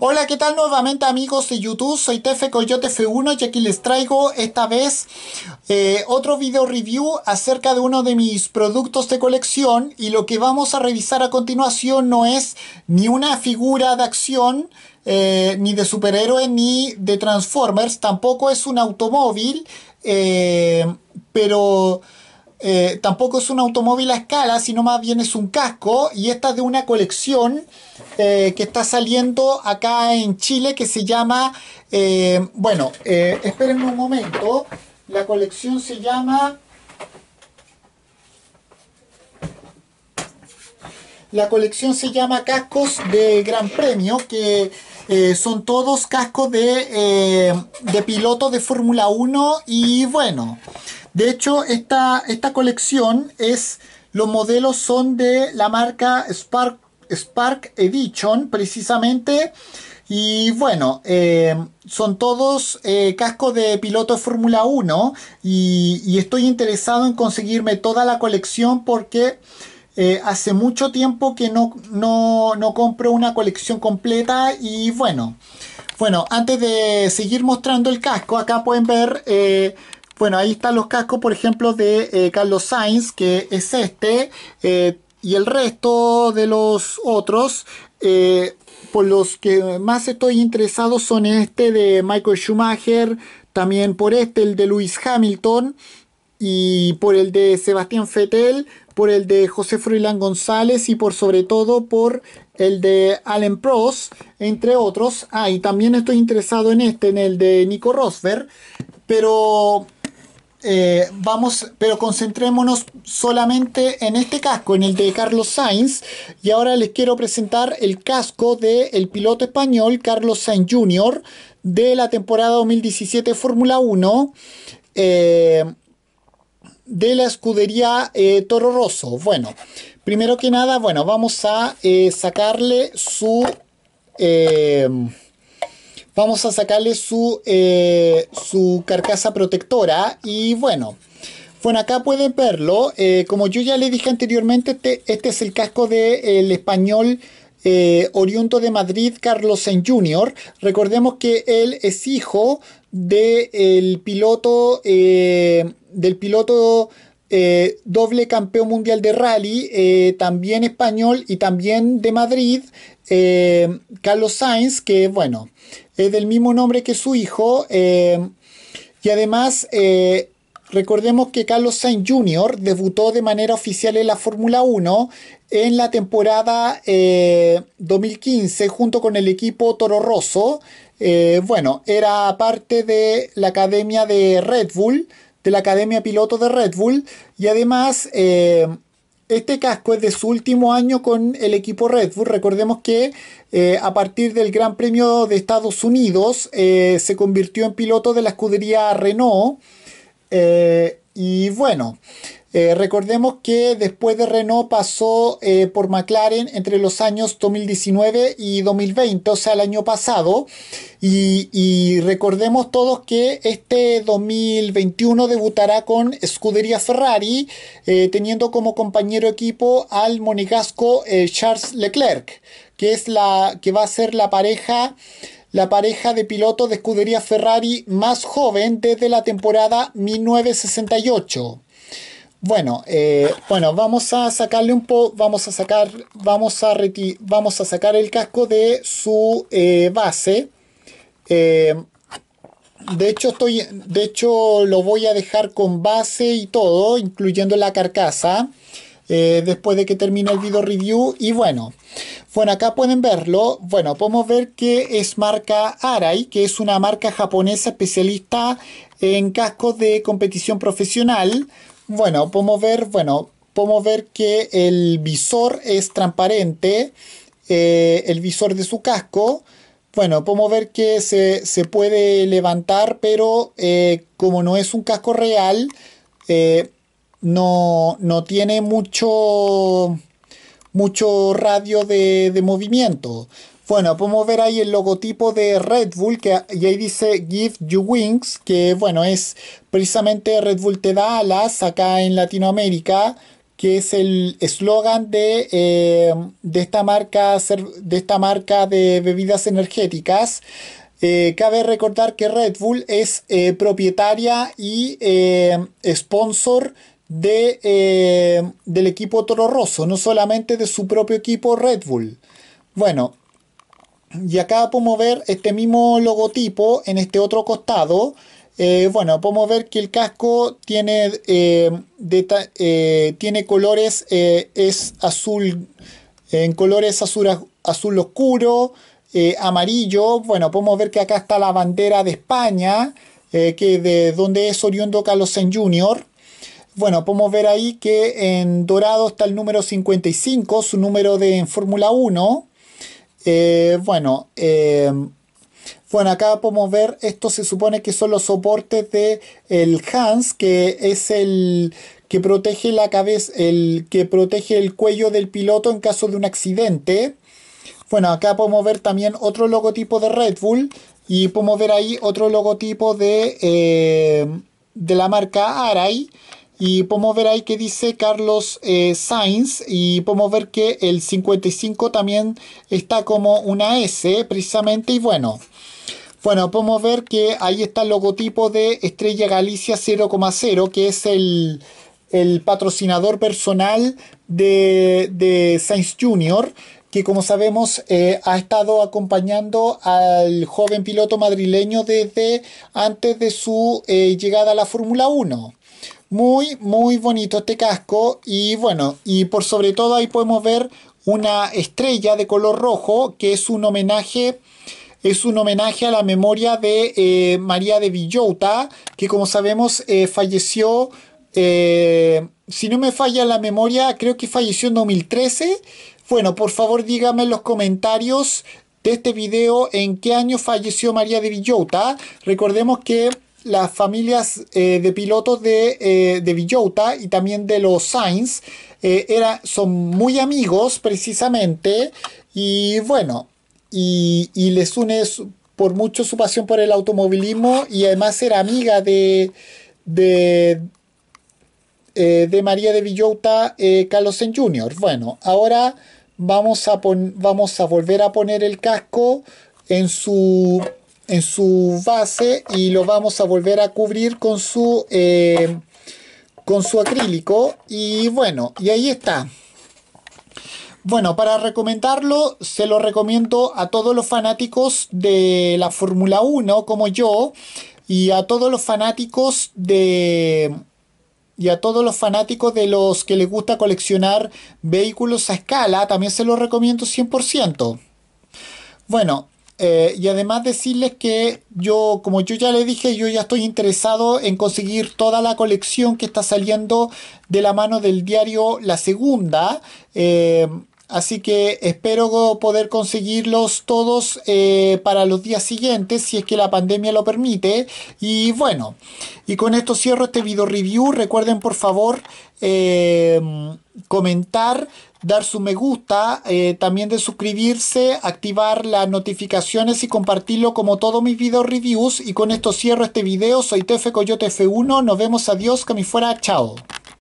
Hola, ¿qué tal nuevamente amigos de YouTube? Soy Tefe Coyote F1 y aquí les traigo esta vez eh, otro video review acerca de uno de mis productos de colección y lo que vamos a revisar a continuación no es ni una figura de acción, eh, ni de superhéroe, ni de Transformers, tampoco es un automóvil, eh, pero... Eh, tampoco es un automóvil a escala, sino más bien es un casco. Y esta es de una colección eh, que está saliendo acá en Chile que se llama, eh, bueno, espérenme un momento, la colección se llama... La colección se llama Cascos de Gran Premio, que son todos cascos de, piloto de de Fórmula 1 y bueno, de hecho, esta, esta colección es, los modelos son de la marca Spark, Spark Edition, precisamente. Y bueno, eh, son todos eh, cascos de piloto de Fórmula 1 y, estoy interesado en conseguirme toda la colección porque eh, hace mucho tiempo que no, no, no compro una colección completa y bueno, bueno, antes de seguir mostrando el casco, acá pueden ver bueno, ahí están los cascos, por ejemplo, de eh, Carlos Sainz, que es este, eh, y el resto de los otros. Eh, por los que más estoy interesado son este de Michael Schumacher, también por este, el de Lewis Hamilton, y por el de Sebastián Fettel, por el de José Froilán González y por sobre todo por el de Allen Prost, entre otros. Ah, y también estoy interesado en este, en el de Nico Rosberg. Pero eh, vamos, pero concentrémonos solamente en este casco, en el de Carlos Sainz. Y ahora les quiero presentar el casco del piloto español Carlos Sainz Jr. de la temporada 2017 Fórmula 1 eh, de la escudería eh, Toro Rosso. Bueno, primero que nada, bueno, vamos a sacarle su... Vamos a sacarle su, eh, su carcasa protectora y bueno... Bueno, acá pueden verlo. Eh, como yo ya le dije anteriormente, este, es el casco del de, español eh, oriundo de Madrid, Carlos en Jr. Recordemos que él es hijo de, piloto, del piloto eh, doble campeón mundial de rally, eh, también español y también de Madrid, eh, Carlos Sainz, que bueno, es del mismo nombre que su hijo, y además recordemos que Carlos Sainz Jr. debutó de manera oficial en la Fórmula 1 en la temporada 2015 junto con el equipo Toro Rosso, bueno, era parte de la academia de Red Bull, de la Academia Piloto de Red Bull y además eh, este casco es de su último año con el equipo Red Bull. Recordemos que eh, a partir del Gran Premio de Estados Unidos eh, se convirtió en piloto de la escudería Renault. y bueno, eh, recordemos que después de Renault pasó eh, por McLaren entre los años 2019 y 2020, o sea, el año pasado. Y, recordemos todos que este 2021 debutará con Scuderia Ferrari, eh, teniendo como compañero equipo al monegasco Charles Leclerc, que, es la, que va a ser la pareja la pareja de pilotos de escudería Ferrari más joven desde la temporada 1968. Bueno, eh, bueno, vamos a sacarle un poco, vamos a sacar, vamos a reti vamos a sacar el casco de su eh, base. Eh, de hecho estoy, de hecho lo voy a dejar con base y todo, incluyendo la carcasa. después de que termine el video review y bueno, bueno acá pueden verlo, bueno podemos ver que es marca Arai, que es una marca japonesa especialista en cascos de competición profesional. Bueno, podemos ver, bueno, podemos ver que el visor es transparente, eh, el visor de su casco. Bueno, podemos ver que se, puede levantar, pero eh, como no es un casco real, eh, no, tiene mucho, mucho radio de movimiento. Bueno, podemos ver ahí el logotipo de Red Bull que y ahí dice Give You Wings, que bueno, es precisamente Red Bull te da alas acá en Latinoamérica, que es el eslogan de, eh, de, esta marca, de esta marca de bebidas energéticas. Eh, cabe recordar que Red Bull es eh, propietaria y sponsor de, del equipo Toro Rosso, no solamente de su propio equipo Red Bull. Bueno, y acá podemos ver este mismo logotipo en este otro costado eh, bueno podemos ver que el casco tiene eh, eh, tiene colores es azul en colores azul, azul oscuro amarillo bueno podemos ver que acá está la bandera de España que de donde es oriundo Carlos Sainz Jr. Bueno, podemos ver ahí que en dorado está el número 55, su número de Fórmula 1. Eh, bueno, em, bueno, acá podemos ver, esto se supone que son los soportes de el Hans, que es el que protege la cabeza, el que protege el cuello del piloto en caso de un accidente. Bueno, acá podemos ver también otro logotipo de Red Bull y podemos ver ahí otro logotipo de, em, de la marca Arai. Y podemos ver ahí que dice Carlos eh, Sainz y podemos ver que el 55 también está como una S precisamente y bueno. Bueno, podemos ver que ahí está el logotipo de Estrella Galicia 0,0 que es el, patrocinador personal de, de Sainz Junior... que como sabemos eh, ha estado acompañando al joven piloto madrileño desde antes de su eh, llegada a la Fórmula 1. Muy, muy bonito este casco y bueno, y por sobre todo ahí podemos ver una estrella de color rojo que es un homenaje es un homenaje a la memoria de eh, María de Villota, que como sabemos eh, falleció, eh, si no me falla la memoria, creo que falleció en 2013. Bueno, por favor díganme en los comentarios de este video en qué año falleció María de Villota. Recordemos que las familias eh, de pilotos eh, de, Villota y también de los Sainz eh, era, son muy amigos precisamente y bueno, y, les une por mucho su pasión por el automovilismo y además era amiga de, de, María de Villota Carlos Jr. Bueno, ahora vamos a, vamos a volver a poner el casco en su en su base y lo vamos a volver a cubrir con su eh, con su acrílico y bueno y ahí está bueno, para recomendarlo, se lo recomiendo a todos los fanáticos de la Fórmula 1 como yo y a todos los fanáticos de y a todos los fanáticos de los que les gusta coleccionar vehículos a escala, también se lo recomiendo 100%. Bueno, eh, y además decirles que yo, como yo ya le dije, yo ya estoy interesado en conseguir toda la colección que está saliendo de la mano del diario La Segunda. Eh, así que espero poder conseguirlos todos eh, para los días siguientes, si es que la pandemia lo permite. Y bueno, y con esto cierro este video review. Recuerden por favor comentar dar su me gusta, eh, también de suscribirse, activar las notificaciones y compartirlo como todos mis video reviews. Y con esto cierro este video. Soy Tefe Coyote F1. Nos vemos. Adiós. Que mi fuera. Chao.